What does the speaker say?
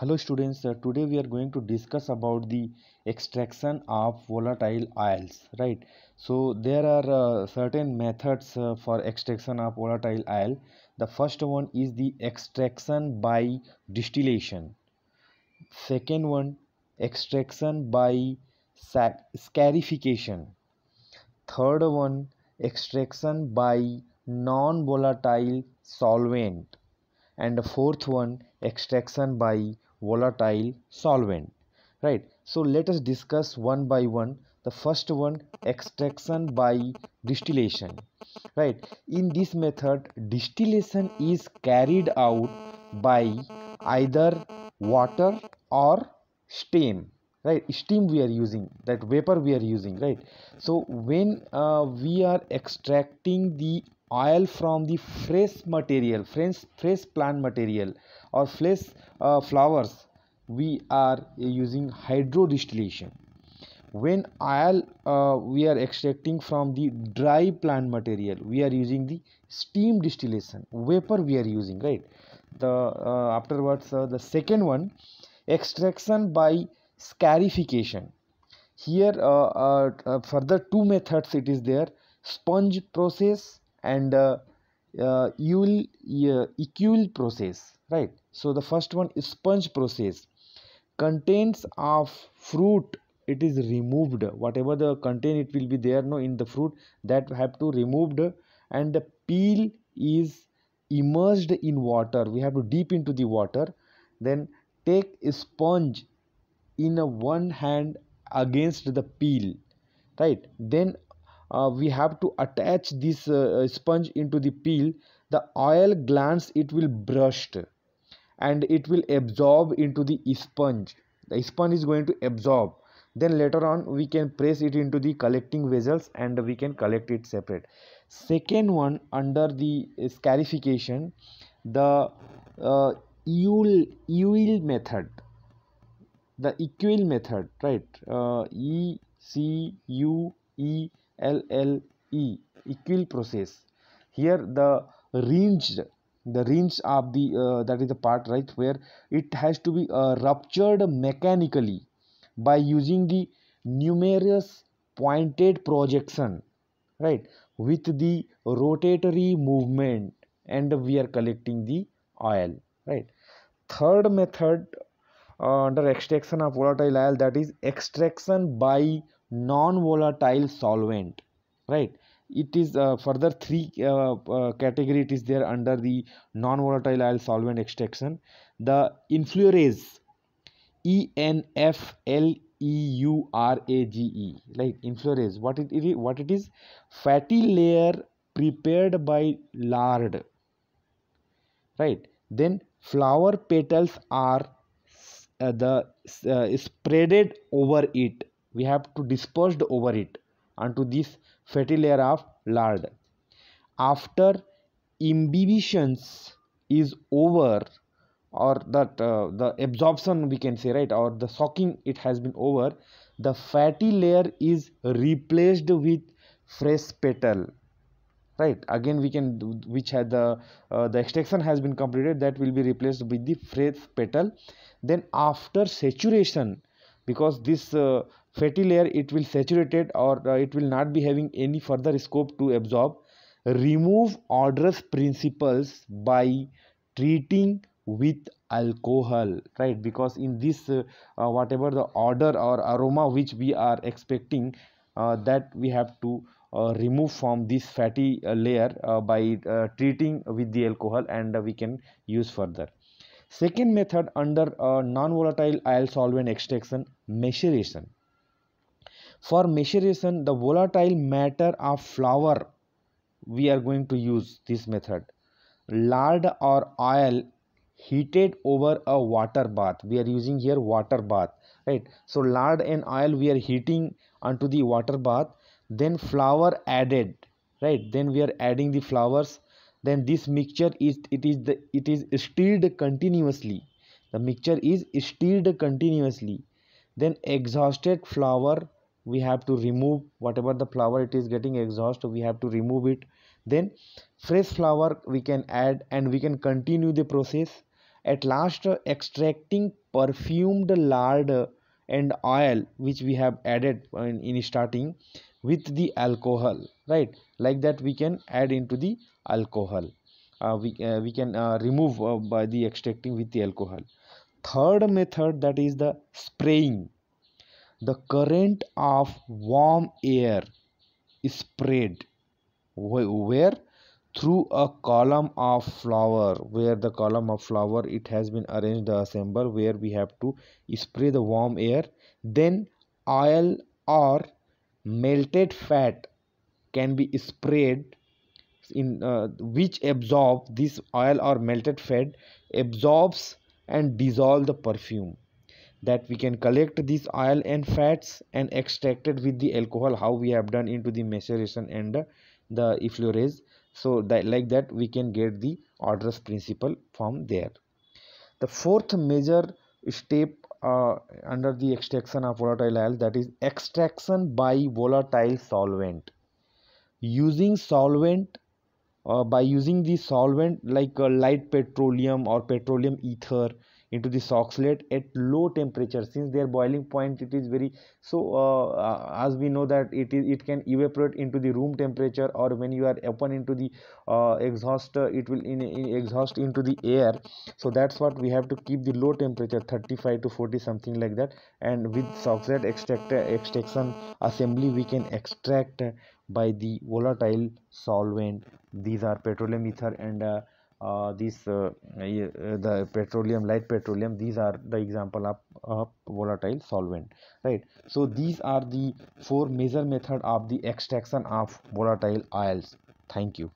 hello students uh, today we are going to discuss about the extraction of volatile oils right so there are uh, certain methods uh, for extraction of volatile oil the first one is the extraction by distillation second one extraction by scarification third one extraction by non volatile solvent and the fourth one extraction by volatile solvent right so let us discuss one by one the first one extraction by distillation right in this method distillation is carried out by either water or steam right steam we are using that vapor we are using right so when uh, we are extracting the oil from the fresh material fresh fresh plant material or fresh uh, flowers we are using hydro distillation when oil uh, we are extracting from the dry plant material we are using the steam distillation vapor we are using right the uh, afterwards uh, the second one extraction by scarification here uh, uh, further two methods it is there sponge process and uh, uh, eul, uh, equal process right so the first one is sponge process contains of fruit it is removed whatever the contain it will be there no in the fruit that have to removed and the peel is immersed in water we have to deep into the water then take a sponge in a one hand against the peel right then uh, we have to attach this uh, uh, sponge into the peel the oil glands it will brushed and it will absorb into the sponge the sponge is going to absorb then later on we can press it into the collecting vessels and we can collect it separate second one under the uh, scarification the uh, eul method the equal method right uh, e c u e LLE equal process here the ringed the ringe of the uh, that is the part right where it has to be uh, ruptured mechanically by using the numerous pointed projection right with the rotatory movement and we are collecting the oil right third method uh, under extraction of volatile oil that is extraction by non-volatile solvent right it is uh, further three uh, uh, category it is there under the non-volatile alyl solvent extraction the influorase e n f l e u r a g e like influorase what it is it what it is fatty layer prepared by lard right then flower petals are uh, the uh, spreaded over it we have to dispersed over it onto this fatty layer of lard after imbibitions is over or that uh, the absorption we can say right or the soaking it has been over the fatty layer is replaced with fresh petal right again we can which had the uh, the extraction has been completed that will be replaced with the fresh petal then after saturation because this uh, fatty layer it will saturated or uh, it will not be having any further scope to absorb remove odorous principles by treating with alcohol right because in this uh, uh, whatever the odor or aroma which we are expecting uh, that we have to uh, remove from this fatty uh, layer uh, by treating with the alcohol and we can use further second method under non-volatile oil solvent extraction maceration for measuration the volatile matter of flour we are going to use this method lard or oil heated over a water bath we are using here water bath right so lard and oil we are heating onto the water bath then flour added right then we are adding the flowers then this mixture is it is the it is stirred continuously the mixture is stirred continuously then exhausted flour we have to remove whatever the flower it is getting exhaust we have to remove it then fresh flower we can add and we can continue the process at last uh, extracting perfumed lard and oil which we have added in, in starting with the alcohol right like that we can add into the alcohol uh, we, uh, we can uh, remove uh, by the extracting with the alcohol third method that is the spraying the current of warm air spread where through a column of flower where the column of flower it has been arranged the assembler where we have to spray the warm air then oil or melted fat can be sprayed in uh, which absorb this oil or melted fat absorbs and dissolve the perfume that we can collect this oil and fats and extract it with the alcohol how we have done into the maceration and the, the so that like that we can get the orders principle from there the fourth major step uh, under the extraction of volatile oil that is extraction by volatile solvent using solvent uh, by using the solvent like uh, light petroleum or petroleum ether into the oxalate at low temperature since their boiling point it is very so uh, uh, as we know that it is it can evaporate into the room temperature or when you are open into the uh, exhaust uh, it will in, in exhaust into the air so that's what we have to keep the low temperature 35 to 40 something like that and with oxalate extractor uh, extraction assembly we can extract uh, by the volatile solvent these are petroleum ether and uh, these uh, uh, the petroleum light petroleum these are the example of, of volatile solvent right so these are the four major method of the extraction of volatile oils thank you